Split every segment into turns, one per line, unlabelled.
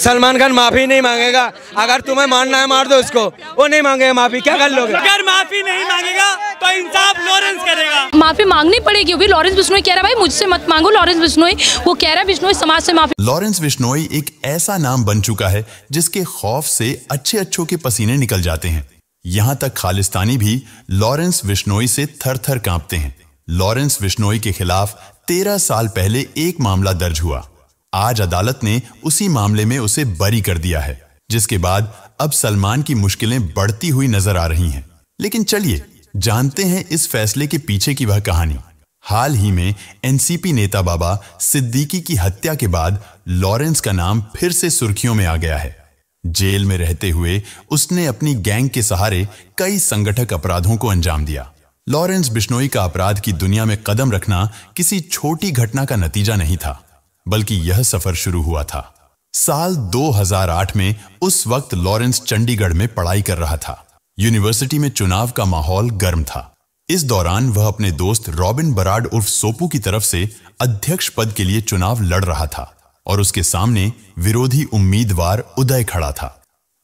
सलमान खान माफी नहीं मांगेगा अगर तुम्हें मानना है मार दो इसको वो नहीं मांगेगा माफी क्या कर लोगे अगर माफी नहीं मांगेगा तो इंसाफ लॉरेंस करेगा माफी मांगनी पड़ेगी अभी लॉरेंस बिश्नोई कह रहा भाई मुझसे मत मांगो लॉरेंस बिश्नोई वो कह रहा है बिश्नोई समाज से माफी लॉरेंस बिश्नोई एक ऐसा नाम बन चुका है जिसके खौफ से अच्छे अच्छों के पसीने निकल जाते हैं यहाँ तक खालिस्तानी भी लॉरेंस बिश्नोई से थर थर कांपते हैं लॉरेंस बिश्नोई के खिलाफ तेरह साल पहले एक मामला दर्ज हुआ आज अदालत ने उसी मामले में उसे बरी कर दिया है जिसके बाद अब सलमान की मुश्किलें बढ़ती हुई नजर आ रही हैं लेकिन चलिए जानते हैं इस फैसले के पीछे की वह कहानी हाल ही में एनसीपी नेता बाबा सिद्दीकी की हत्या के बाद लॉरेंस का नाम फिर से सुर्खियों में आ गया है जेल में रहते हुए उसने अपनी गैंग के सहारे कई संगठक अपराधों को अंजाम दिया लॉरेंस बिश्नोई का अपराध की दुनिया में कदम रखना किसी छोटी घटना का नतीजा नहीं था बल्कि यह सफर शुरू हुआ था साल 2008 में उस वक्त लॉरेंस चंडीगढ़ में पढ़ाई कर रहा था यूनिवर्सिटी में चुनाव का माहौल गर्म था इस दौरान वह अपने दोस्त रॉबिन बराड उर्फ सोपू की तरफ से अध्यक्ष पद के लिए चुनाव लड़ रहा था और उसके सामने विरोधी उम्मीदवार उदय खड़ा था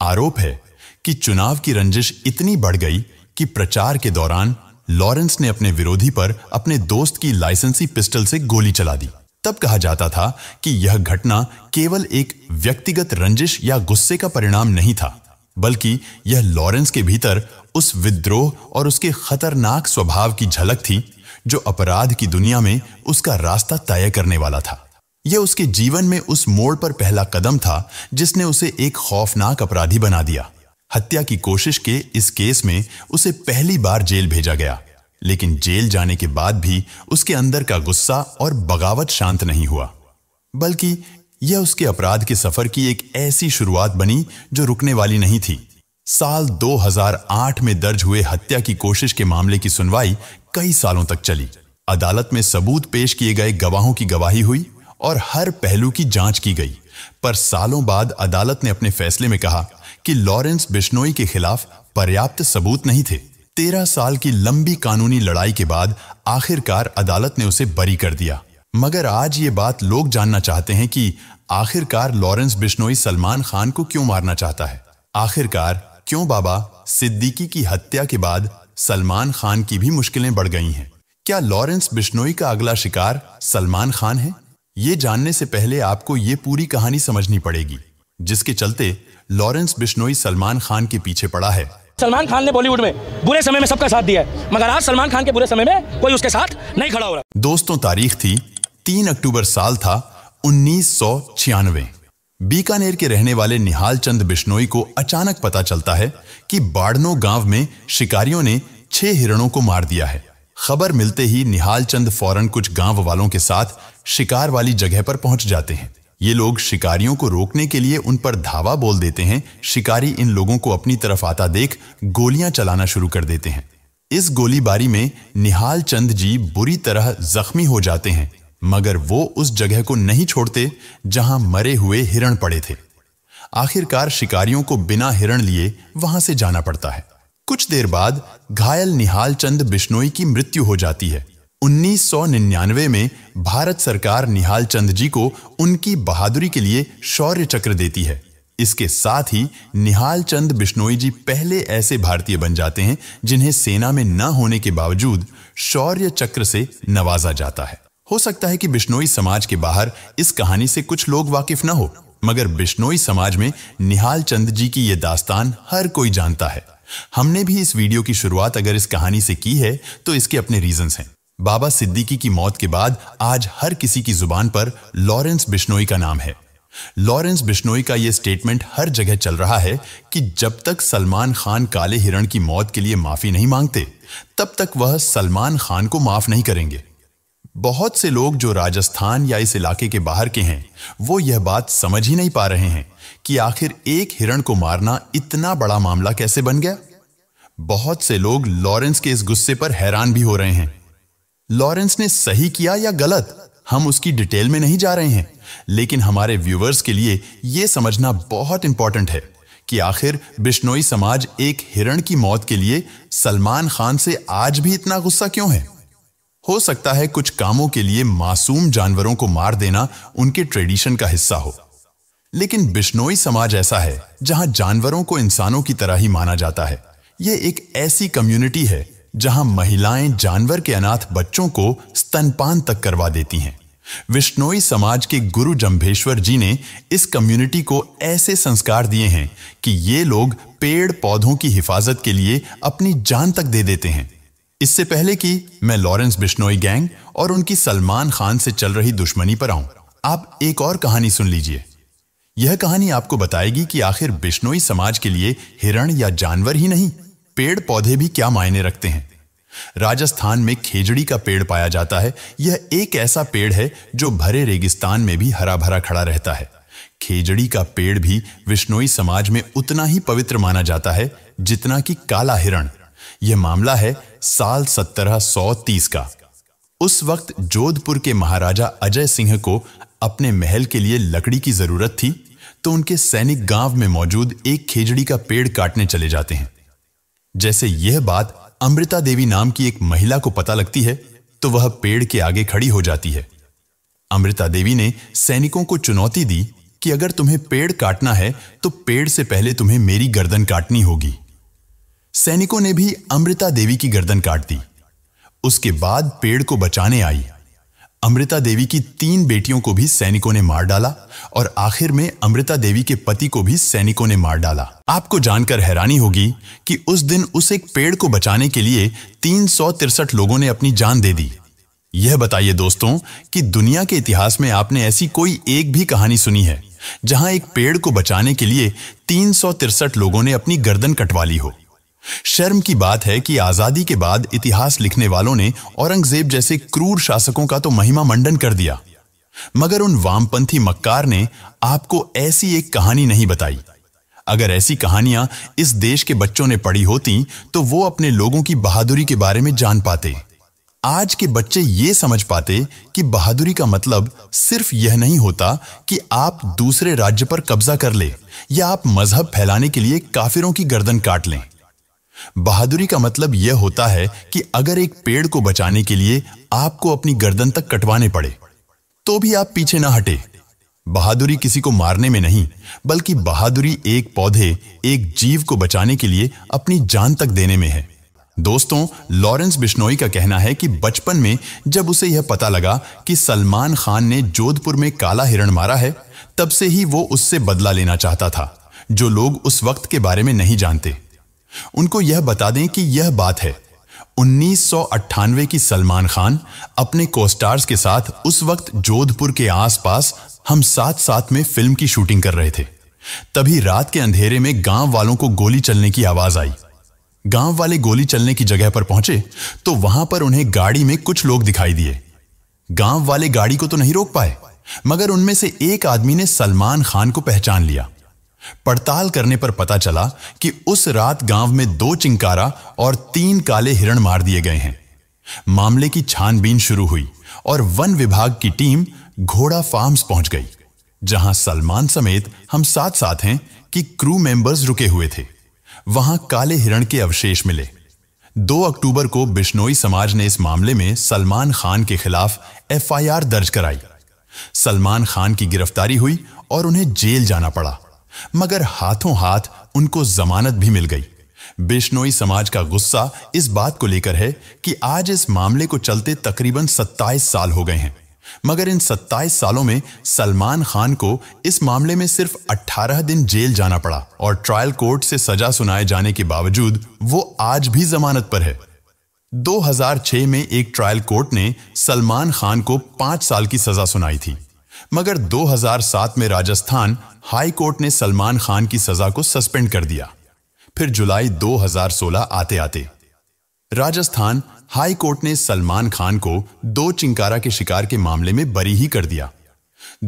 आरोप है कि चुनाव की रंजिश इतनी बढ़ गई कि प्रचार के दौरान लॉरेंस ने अपने विरोधी पर अपने दोस्त की लाइसेंसी पिस्टल से गोली चला दी तब कहा जाता था कि यह घटना केवल एक व्यक्तिगत रंजिश या गुस्से का परिणाम नहीं था बल्कि यह लॉरेंस के भीतर उस विद्रोह और उसके खतरनाक स्वभाव की झलक थी जो अपराध की दुनिया में उसका रास्ता तय करने वाला था यह उसके जीवन में उस मोड़ पर पहला कदम था जिसने उसे एक खौफनाक अपराधी बना दिया हत्या की कोशिश के इस केस में उसे पहली बार जेल भेजा गया लेकिन जेल जाने के बाद भी उसके अंदर का गुस्सा और बगावत शांत नहीं हुआ बल्कि यह उसके अपराध के सफर की एक ऐसी शुरुआत बनी जो रुकने वाली नहीं थी साल 2008 में दर्ज हुए हत्या की कोशिश के मामले की सुनवाई कई सालों तक चली अदालत में सबूत पेश किए गए गवाहों की गवाही हुई और हर पहलू की जांच की गई पर सालों बाद अदालत ने अपने फैसले में कहा कि लॉरेंस बिश्नोई के खिलाफ पर्याप्त सबूत नहीं थे तेरह साल की लंबी कानूनी लड़ाई के बाद आखिरकार अदालत ने उसे बरी कर दिया मगर आज ये बात लोग जानना चाहते हैं कि आखिरकार लॉरेंस बिश्नोई सलमान खान को क्यों मारना चाहता है आखिरकार क्यों बाबा सिद्दीकी की हत्या के बाद सलमान खान की भी मुश्किलें बढ़ गई हैं क्या लॉरेंस बिश्नोई का अगला शिकार सलमान खान है ये जानने से पहले आपको ये पूरी कहानी समझनी पड़ेगी जिसके चलते लॉरेंस बिश्नोई सलमान खान के पीछे पड़ा है सलमान खान ने बॉलीवुड में बुरे समय में सबका साथ दिया है मगर आज सलमान खान के बुरे समय में कोई उसके साथ नहीं खड़ा हो रहा दोस्तों तारीख थी तीन अक्टूबर साल था उन्नीस बीकानेर के रहने वाले निहाल चंद बिश्नोई को अचानक पता चलता है कि बाड़नो गांव में शिकारियों ने छह हिरणों को मार दिया है खबर मिलते ही निहाल चंद फौरन कुछ गांव वालों के साथ शिकार वाली जगह पर पहुंच जाते हैं ये लोग शिकारियों को रोकने के लिए उन पर धावा बोल देते हैं शिकारी इन लोगों को अपनी तरफ आता देख गोलियां चलाना शुरू कर देते हैं इस गोलीबारी में निहाल चंद जी बुरी तरह जख्मी हो जाते हैं मगर वो उस जगह को नहीं छोड़ते जहां मरे हुए हिरण पड़े थे आखिरकार शिकारियों को बिना हिरण लिए वहां से जाना पड़ता है कुछ देर बाद घायल निहाल चंद बिश्नोई की मृत्यु हो जाती है 1999 में भारत सरकार निहाल चंद जी को उनकी बहादुरी के लिए शौर्य चक्र देती है इसके साथ ही निहाल चंद बिश्नोई जी पहले ऐसे भारतीय बन जाते हैं जिन्हें सेना में न होने के बावजूद शौर्य चक्र से नवाजा जाता है हो सकता है कि बिश्नोई समाज के बाहर इस कहानी से कुछ लोग वाकिफ न हो मगर बिश्नोई समाज में निहाल चंद जी की यह दास्तान हर कोई जानता है हमने भी इस वीडियो की शुरुआत अगर इस कहानी से की है तो इसके अपने रीजंस हैं बाबा सिद्दीकी की मौत के बाद आज हर किसी की जुबान पर लॉरेंस बिश्नोई का नाम है लॉरेंस बिश्नोई का यह स्टेटमेंट हर जगह चल रहा है कि जब तक सलमान खान काले हिरण की मौत के लिए माफी नहीं मांगते तब तक वह सलमान खान को माफ नहीं करेंगे बहुत से लोग जो राजस्थान या इस इलाके के बाहर के हैं वो यह बात समझ ही नहीं पा रहे हैं कि आखिर एक हिरण को मारना इतना बड़ा मामला कैसे बन गया बहुत से लोग लॉरेंस के इस गुस्से पर हैरान भी हो रहे हैं लॉरेंस ने सही किया या गलत हम उसकी डिटेल में नहीं जा रहे हैं लेकिन हमारे व्यूवर्स के लिए यह समझना बहुत इंपॉर्टेंट है कि आखिर बिश्नोई समाज एक हिरण की मौत के लिए सलमान खान से आज भी इतना गुस्सा क्यों है हो सकता है कुछ कामों के लिए मासूम जानवरों को मार देना उनके ट्रेडिशन का हिस्सा हो लेकिन बिश्नोई समाज ऐसा है जहां जानवरों को इंसानों की तरह ही माना जाता है यह एक ऐसी कम्युनिटी है जहां महिलाएं जानवर के अनाथ बच्चों को स्तनपान तक करवा देती हैं विष्णोई समाज के गुरु जम्भेश्वर जी ने इस कम्युनिटी को ऐसे संस्कार दिए हैं कि ये लोग पेड़ पौधों की हिफाजत के लिए अपनी जान तक दे देते हैं इससे पहले कि मैं लॉरेंस बिश्नोई गैंग और उनकी सलमान खान से चल रही दुश्मनी पर आऊं आप एक और कहानी सुन लीजिए यह कहानी आपको बताएगी कि आखिर बिश्नोई समाज के लिए हिरण या जानवर ही नहीं पेड़ पौधे भी क्या मायने रखते हैं राजस्थान में खेजड़ी का पेड़ पाया जाता है यह एक ऐसा पेड़ है जो भरे रेगिस्तान में भी हरा भरा खड़ा रहता है खेजड़ी का पेड़ भी विष्णोई समाज में उतना ही पवित्र माना जाता है जितना कि काला हिरण यह मामला है साल 1730 का उस वक्त जोधपुर के महाराजा अजय सिंह को अपने महल के लिए लकड़ी की जरूरत थी तो उनके सैनिक गांव में मौजूद एक खेजड़ी का पेड़ काटने चले जाते हैं जैसे यह बात अमृता देवी नाम की एक महिला को पता लगती है तो वह पेड़ के आगे खड़ी हो जाती है अमृता देवी ने सैनिकों को चुनौती दी कि अगर तुम्हें पेड़ काटना है तो पेड़ से पहले तुम्हें मेरी गर्दन काटनी होगी सैनिकों ने भी अमृता देवी की गर्दन काट दी उसके बाद पेड़ को बचाने आई अमृता देवी की तीन बेटियों को भी सैनिकों ने मार डाला और आखिर में अमृता देवी के पति को भी सैनिकों ने मार डाला आपको जानकर हैरानी होगी कि उस दिन उस एक पेड़ को बचाने के लिए तीन लोगों ने अपनी जान दे दी यह बताइए दोस्तों कि दुनिया के इतिहास में आपने ऐसी कोई एक भी कहानी सुनी है जहां एक पेड़ को बचाने के लिए तीन लोगों ने अपनी गर्दन कटवा ली हो शर्म की बात है कि आजादी के बाद इतिहास लिखने वालों ने औरंगजेब जैसे क्रूर शासकों का तो महिमा मंडन कर दिया मगर उन वामपंथी मक्कार ने आपको ऐसी एक कहानी नहीं बताई अगर ऐसी कहानियां इस देश के बच्चों ने पढ़ी होती तो वो अपने लोगों की बहादुरी के बारे में जान पाते आज के बच्चे ये समझ पाते कि बहादुरी का मतलब सिर्फ यह नहीं होता कि आप दूसरे राज्य पर कब्जा कर ले या आप मजहब फैलाने के लिए काफिरों की गर्दन काट लें बहादुरी का मतलब यह होता है कि अगर एक पेड़ को बचाने के लिए आपको अपनी गर्दन तक कटवाने पड़े तो भी आप पीछे ना हटे बहादुरी किसी को मारने में नहीं बल्कि बहादुरी एक पौधे एक जीव को बचाने के लिए अपनी जान तक देने में है दोस्तों लॉरेंस बिश्नोई का कहना है कि बचपन में जब उसे यह पता लगा कि सलमान खान ने जोधपुर में काला हिरण मारा है तब से ही वो उससे बदला लेना चाहता था जो लोग उस वक्त के बारे में नहीं जानते उनको यह बता दें कि यह बात है उन्नीस की सलमान खान अपने कोस्टार्स के साथ उस वक्त जोधपुर के आसपास हम साथ साथ में फिल्म की शूटिंग कर रहे थे तभी रात के अंधेरे में गांव वालों को गोली चलने की आवाज आई गांव वाले गोली चलने की जगह पर पहुंचे तो वहां पर उन्हें गाड़ी में कुछ लोग दिखाई दिए गांव वाले गाड़ी को तो नहीं रोक पाए मगर उनमें से एक आदमी ने सलमान खान को पहचान लिया पड़ताल करने पर पता चला कि उस रात गांव में दो चिंकारा और तीन काले हिरण मार दिए गए हैं मामले की छानबीन शुरू हुई और वन विभाग की टीम घोड़ा फार्म्स पहुंच गई जहां सलमान समेत हम साथ साथ हैं कि क्रू मेंबर्स रुके हुए थे वहां काले हिरण के अवशेष मिले 2 अक्टूबर को बिश्नोई समाज ने इस मामले में सलमान खान के खिलाफ एफआईआर दर्ज कराई सलमान खान की गिरफ्तारी हुई और उन्हें जेल जाना पड़ा मगर हाथों हाथ उनको जमानत भी मिल गई बिश्नोई समाज का गुस्सा इस बात को लेकर है कि आज इस मामले को चलते तकरीबन 27 साल हो गए हैं मगर इन 27 सालों में सलमान खान को इस मामले में सिर्फ 18 दिन जेल जाना पड़ा और ट्रायल कोर्ट से सजा सुनाए जाने के बावजूद वो आज भी जमानत पर है 2006 में एक ट्रायल कोर्ट ने सलमान खान को पांच साल की सजा सुनाई थी मगर 2007 में राजस्थान हाई कोर्ट ने सलमान खान की सजा को सस्पेंड कर दिया फिर जुलाई 2016 आते आते राजस्थान हाई कोर्ट ने सलमान खान को दो चिंकारा के शिकार के मामले में बरी ही कर दिया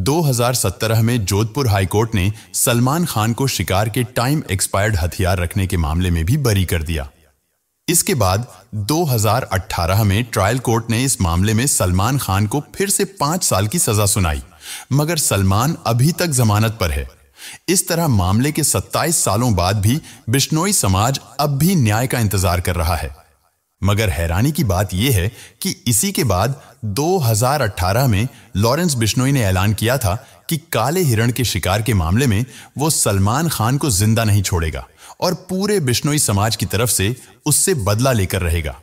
2017 में जोधपुर हाई कोर्ट ने सलमान खान को शिकार के टाइम एक्सपायर्ड हथियार रखने के मामले में भी बरी कर दिया इसके बाद 2018 में ट्रायल कोर्ट ने इस मामले में सलमान खान को फिर से पांच साल की सजा सुनाई मगर सलमान अभी तक जमानत पर है इस तरह मामले के 27 सालों बाद भी बिश्नोई समाज अब भी न्याय का इंतजार कर रहा है मगर हैरानी की बात यह है कि इसी के बाद 2018 में लॉरेंस बिश्नोई ने ऐलान किया था कि काले हिरण के शिकार के मामले में वो सलमान खान को जिंदा नहीं छोड़ेगा और पूरे बिश्नोई समाज की तरफ से उससे बदला लेकर रहेगा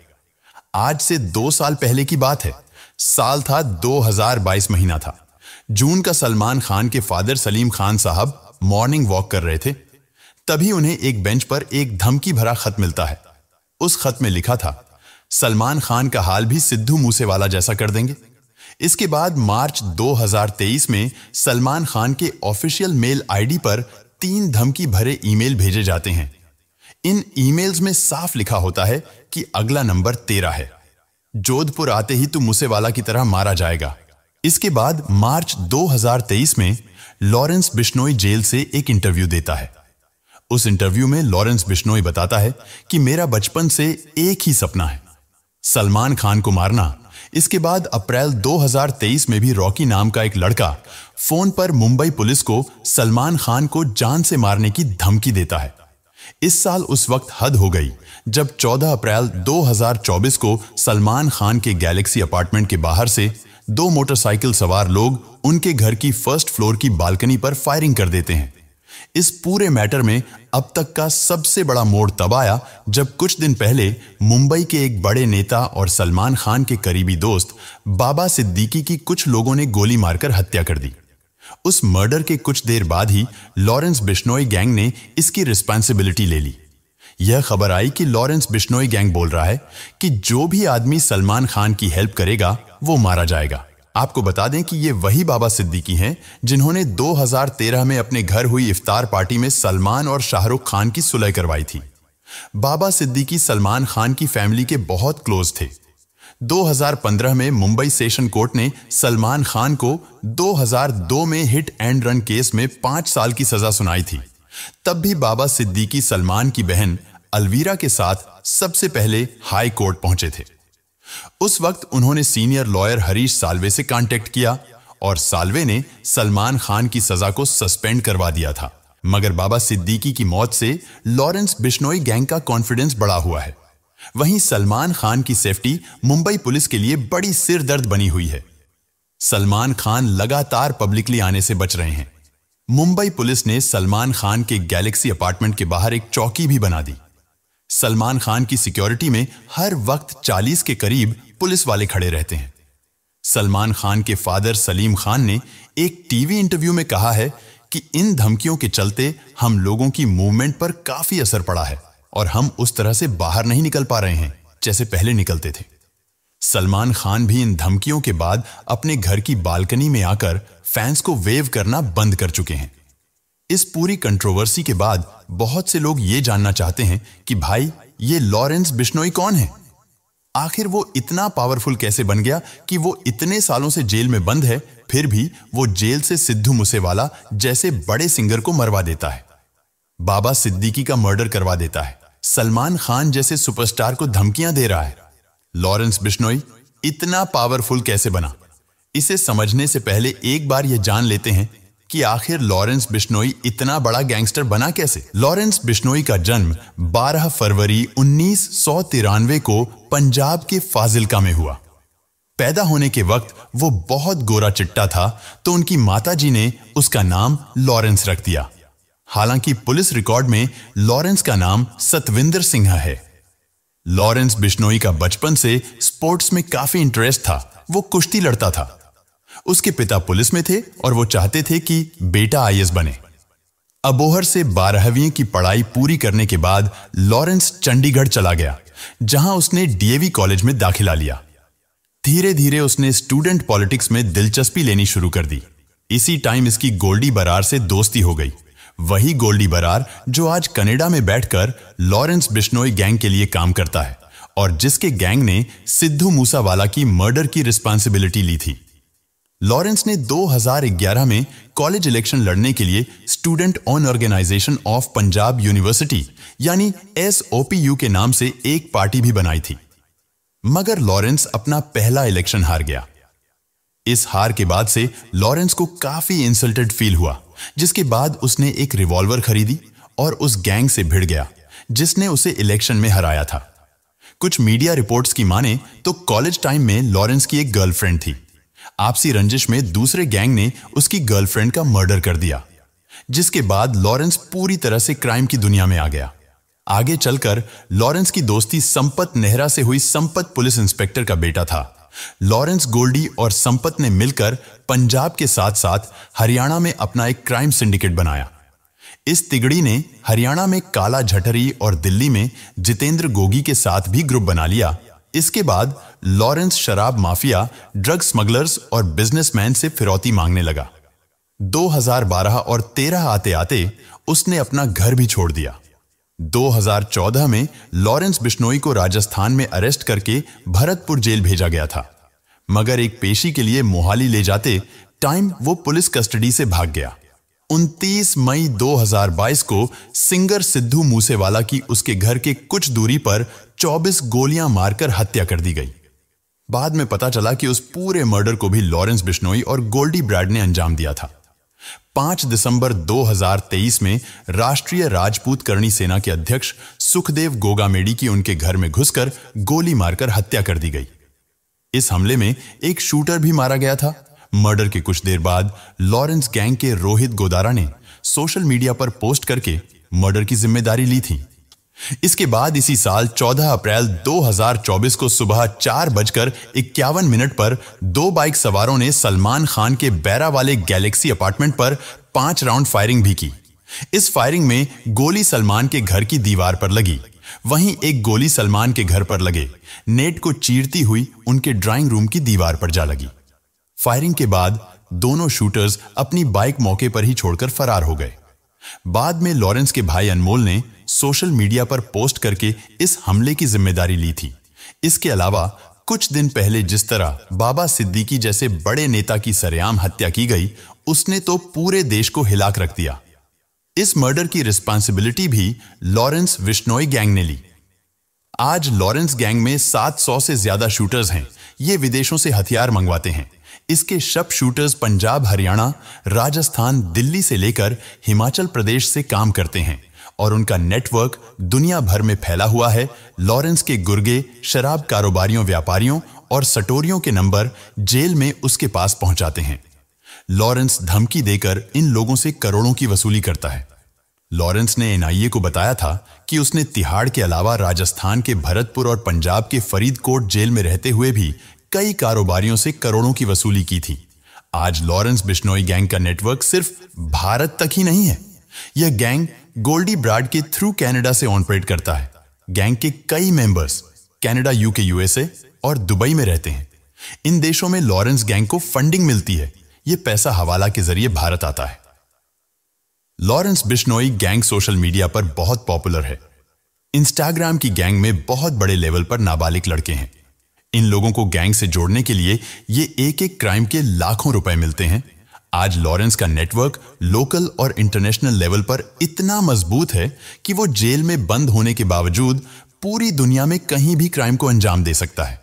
आज से दो साल पहले की बात है साल था 2022 महीना था जून का सलमान खान के फादर सलीम खान साहब मॉर्निंग वॉक कर रहे थे तभी उन्हें एक बेंच पर एक धमकी भरा खत मिलता है उस खत में लिखा था सलमान खान का हाल भी सिद्धू मूसेवाला जैसा कर देंगे इसके बाद मार्च 2023 में सलमान खान के ऑफिशियल मेल आईडी पर तीन धमकी भरे ईमेल भेजे जाते हैं इन ईमेल्स में साफ लिखा होता है कि अगला नंबर तेरा है जोधपुर आते ही तू तो मुसेवाला की तरह मारा जाएगा इसके बाद मार्च 2023 में लॉरेंस बिश्नोई जेल से एक इंटरव्यू देता है उस इंटरव्यू में लॉरेंस बिश्नोई बताता है कि मेरा बचपन से एक ही सपना है सलमान खान को मारना इसके बाद अप्रैल 2023 में भी रॉकी नाम का एक लड़का फोन पर मुंबई पुलिस को सलमान खान को जान से मारने की धमकी देता है इस साल उस वक्त हद हो गई जब 14 अप्रैल 2024 को सलमान खान के गैलेक्सी अपार्टमेंट के बाहर से दो मोटरसाइकिल सवार लोग उनके घर की फर्स्ट फ्लोर की बालकनी पर फायरिंग कर देते हैं इस पूरे मैटर में अब तक का सबसे बड़ा मोड़ तब आया जब कुछ दिन पहले मुंबई के एक बड़े नेता और सलमान खान के करीबी दोस्त बाबा सिद्दीकी की कुछ लोगों ने गोली मारकर हत्या कर दी उस मर्डर के कुछ देर बाद ही लॉरेंस बिश्नोई गैंग ने इसकी रिस्पांसिबिलिटी ले ली यह खबर आई कि लॉरेंस बिश्नोई गैंग बोल रहा है कि जो भी आदमी सलमान खान की हेल्प करेगा वो मारा जाएगा आपको बता दें कि ये वही बाबा सिद्दीकी हैं जिन्होंने 2013 में अपने घर हुई इफ्तार पार्टी में सलमान और शाहरुख खान की सुलह करवाई थी बाबा सिद्दीकी सलमान खान की फैमिली के बहुत क्लोज थे 2015 में मुंबई सेशन कोर्ट ने सलमान खान को 2002 में हिट एंड रन केस में पांच साल की सजा सुनाई थी तब भी बाबा सिद्दीकी सलमान की बहन अलवीरा के साथ सबसे पहले हाई कोर्ट पहुंचे थे उस वक्त उन्होंने सीनियर लॉयर हरीश सालवे से कांटेक्ट किया और सालवे ने सलमान खान की सजा को सस्पेंड करवा दिया था मगर बाबा सिद्दीकी की मौत से लॉरेंस बिश्नोई गैंग का कॉन्फिडेंस बढ़ा हुआ है वहीं सलमान खान की सेफ्टी मुंबई पुलिस के लिए बड़ी सिरदर्द बनी हुई है सलमान खान लगातार पब्लिकली आने से बच रहे हैं मुंबई पुलिस ने सलमान खान के गैलेक्सी अपार्टमेंट के बाहर एक चौकी भी बना दी सलमान खान की सिक्योरिटी में हर वक्त 40 के करीब पुलिस वाले खड़े रहते हैं सलमान खान के फादर सलीम खान ने एक टीवी इंटरव्यू में कहा है कि इन धमकियों के चलते हम लोगों की मूवमेंट पर काफी असर पड़ा है और हम उस तरह से बाहर नहीं निकल पा रहे हैं जैसे पहले निकलते थे सलमान खान भी इन धमकियों के बाद अपने घर की बालकनी में आकर फैंस को वेव करना बंद कर चुके हैं इस पूरी कंट्रोवर्सी के बाद बहुत से लोग ये जानना चाहते हैं कि भाई ये लॉरेंस बिश्नोई कौन है आखिर वो इतना पावरफुल कैसे बन गया कि वो इतने सालों से जेल में बंद है फिर भी वो जेल से सिद्धू मूसेवाला जैसे बड़े सिंगर को मरवा देता है बाबा सिद्दीकी का मर्डर करवा देता है सलमान खान जैसे सुपरस्टार को धमकियां दे रहा है लॉरेंस बिश्नोई इतना पावरफुल कैसे बना इसे समझने से पहले एक बार यह जान लेते हैं कि आखिर लॉरेंस बिश्नोई इतना बड़ा गैंगस्टर बना कैसे लॉरेंस बिश्नोई का जन्म 12 फरवरी उन्नीस को पंजाब के फाजिलका में हुआ पैदा होने के वक्त वो बहुत गोरा चिट्टा था तो उनकी माताजी ने उसका नाम लॉरेंस रख दिया हालांकि पुलिस रिकॉर्ड में लॉरेंस का नाम सतविंदर सिंह है लॉरेंस बिश्नोई का बचपन से स्पोर्ट्स में काफी इंटरेस्ट था वो कुश्ती लड़ता था उसके पिता पुलिस में थे और वो चाहते थे कि बेटा आई बने अबोहर से बारहवीं की पढ़ाई पूरी करने के बाद लॉरेंस चंडीगढ़ चला गया जहां उसने डीएवी कॉलेज में दाखिला लिया धीरे धीरे उसने स्टूडेंट पॉलिटिक्स में दिलचस्पी लेनी शुरू कर दी इसी टाइम इसकी गोल्डी बरार से दोस्ती हो गई वही गोल्डी बरार जो आज कनेडा में बैठकर लॉरेंस बिश्नोई गैंग के लिए काम करता है और जिसके गैंग ने सिद्धू मूसावाला की मर्डर की रिस्पॉन्सिबिलिटी ली थी लॉरेंस ने 2011 में कॉलेज इलेक्शन लड़ने के लिए student on organisation of Punjab university यानी एस के नाम से एक पार्टी भी बनाई थी मगर लॉरेंस अपना पहला इलेक्शन हार गया इस हार के बाद से लॉरेंस को काफी इंसल्टेड फील हुआ जिसके बाद उसने एक रिवॉल्वर खरीदी और उस गैंग से भिड़ गया जिसने उसे इलेक्शन में हराया था कुछ मीडिया रिपोर्ट्स की माने तो कॉलेज टाइम में लॉरेंस की एक गर्लफ्रेंड थी आपसी रंजिश में दूसरे गैंग ने उसकी गर्लफ्रेंड का मर्डर कर दिया जिसके बाद लॉरेंस पूरी तरह से क्राइम की दुनिया में आ गया आगे चलकर लॉरेंस की दोस्ती संपत नेहरा से हुई संपत पुलिस इंस्पेक्टर का बेटा था लॉरेंस गोल्डी और संपत ने मिलकर पंजाब के साथ साथ हरियाणा में अपना एक क्राइम सिंडिकेट बनाया इस तिगड़ी ने हरियाणा में काला झटरी और दिल्ली में जितेंद्र गोगी के साथ भी ग्रुप बना लिया इसके बाद लॉरेंस शराब माफिया ड्रग स्मगलर्स और बिजनेसमैन से फिरौती मांगने लगा 2012 और 13 आते आते उसने अपना घर भी छोड़ दिया 2014 में लॉरेंस बिश्नोई को राजस्थान में अरेस्ट करके भरतपुर जेल भेजा गया था मगर एक पेशी के लिए मोहाली ले जाते टाइम वो पुलिस कस्टडी से भाग गया 29 मई 2022 को सिंगर सिद्धू मूसेवाला की उसके घर के कुछ दूरी पर 24 गोलियां मारकर हत्या कर दी गई बाद में पता चला कि उस पूरे मर्डर को भी लॉरेंस बिश्नोई और गोल्डी ब्रैड ने अंजाम दिया था पांच दिसंबर 2023 में राष्ट्रीय राजपूत करणी सेना के अध्यक्ष सुखदेव गोगामेडी की उनके घर में घुसकर गोली मारकर हत्या कर दी गई इस हमले में एक शूटर भी मारा गया था मर्डर के कुछ देर बाद लॉरेंस गैंग के रोहित गोदारा ने सोशल मीडिया पर पोस्ट करके मर्डर की जिम्मेदारी ली थी इसके बाद इसी साल 14 अप्रैल 2024 को सुबह चार बजकर इक्यावन मिनट पर दो बाइक सवारों ने सलमान खान के बैरा वाले गैलेक्सी अपार्टमेंट पर पांच राउंड फायरिंग भी की इस फायरिंग में गोली सलमान के घर की दीवार पर लगी वहीं एक गोली सलमान के घर पर लगे नेट को चीरती हुई उनके ड्राइंग रूम की दीवार पर जा लगी फायरिंग के बाद दोनों शूटर्स अपनी बाइक मौके पर ही छोड़कर फरार हो गए बाद में लॉरेंस के भाई अनमोल ने सोशल मीडिया पर पोस्ट करके इस हमले की जिम्मेदारी ली थी इसके अलावा कुछ दिन पहले जिस तरह बाबा सिद्दीकी जैसे बड़े नेता की सरेआम हत्या की गई उसने तो पूरे देश को हिलाक रख दिया इस मर्डर की रिस्पांसिबिलिटी भी लॉरेंस विश्नोई गैंग ने ली आज लॉरेंस गैंग में 700 से ज्यादा शूटर्स हैं ये विदेशों से हथियार मंगवाते हैं इसके शब शूटर्स पंजाब हरियाणा राजस्थान दिल्ली से लेकर हिमाचल प्रदेश से काम करते हैं और उनका नेटवर्क दुनिया भर में फैला हुआ है लॉरेंस के गुर्गे शराब कारोबारियों व्यापारियों और सटोरियों के नंबर जेल में उसके पास पहुंचाते हैं लॉरेंस धमकी देकर इन लोगों से करोड़ों की वसूली करता है लॉरेंस ने एनआईए को बताया था कि उसने तिहाड़ के अलावा राजस्थान के भरतपुर और पंजाब के फरीदकोट जेल में रहते हुए भी कई कारोबारियों से करोड़ों की वसूली की थी आज लॉरेंस बिश्नोई गैंग का नेटवर्क सिर्फ भारत तक ही नहीं है यह गैंग गोल्डी ब्राड के थ्रू कनाडा से ऑनपरेट करता है गैंग के कई मेंबर्स कनाडा यूके यूएसए और दुबई में रहते हैं इन देशों में लॉरेंस गैंग को फंडिंग मिलती है यह पैसा हवाला के जरिए भारत आता है Lawrence Bishnoi gang social media पर बहुत पॉपुलर है इंस्टाग्राम की गैंग में बहुत बड़े लेवल पर नाबालिग लड़के हैं इन लोगों को गैंग से जोड़ने के लिए ये एक एक क्राइम के लाखों रुपए मिलते हैं आज लॉरेंस का नेटवर्क लोकल और इंटरनेशनल लेवल पर इतना मजबूत है कि वो जेल में बंद होने के बावजूद पूरी दुनिया में कहीं भी क्राइम को अंजाम दे सकता है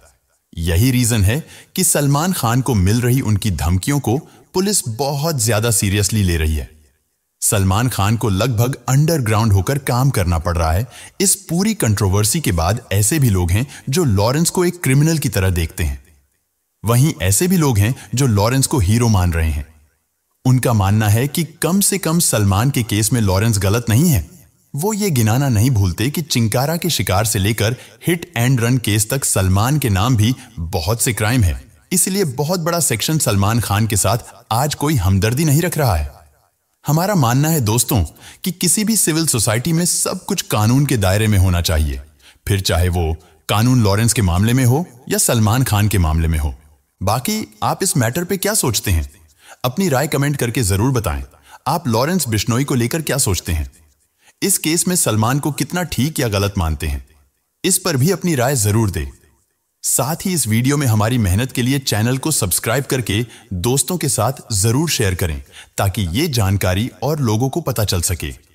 यही रीजन है कि सलमान खान को मिल रही उनकी धमकियों को पुलिस बहुत ज्यादा सीरियसली ले रही है सलमान खान को लगभग अंडरग्राउंड होकर काम करना पड़ रहा है इस पूरी कंट्रोवर्सी के बाद ऐसे भी लोग हैं जो लॉरेंस को एक क्रिमिनल की तरह देखते हैं वहीं ऐसे भी लोग हैं जो लॉरेंस को हीरो मान रहे हैं उनका मानना है कि कम से कम सलमान के केस में लॉरेंस गलत नहीं है वो ये गिनाना नहीं भूलते कि चिंकारा के शिकार से लेकर हिट एंड रन केस तक सलमान के नाम भी बहुत से क्राइम है इसलिए बहुत बड़ा सेक्शन सलमान खान के साथ आज कोई हमदर्दी नहीं रख रहा है हमारा मानना है दोस्तों कि किसी भी सिविल सोसाइटी में सब कुछ कानून के दायरे में होना चाहिए फिर चाहे वो कानून लॉरेंस के मामले में हो या सलमान खान के मामले में हो बाकी आप इस मैटर पे क्या सोचते हैं अपनी राय कमेंट करके जरूर बताएं आप लॉरेंस बिश्नोई को लेकर क्या सोचते हैं इस केस में सलमान को कितना ठीक या गलत मानते हैं इस पर भी अपनी राय जरूर दें साथ ही इस वीडियो में हमारी मेहनत के लिए चैनल को सब्सक्राइब करके दोस्तों के साथ जरूर शेयर करें ताकि ये जानकारी और लोगों को पता चल सके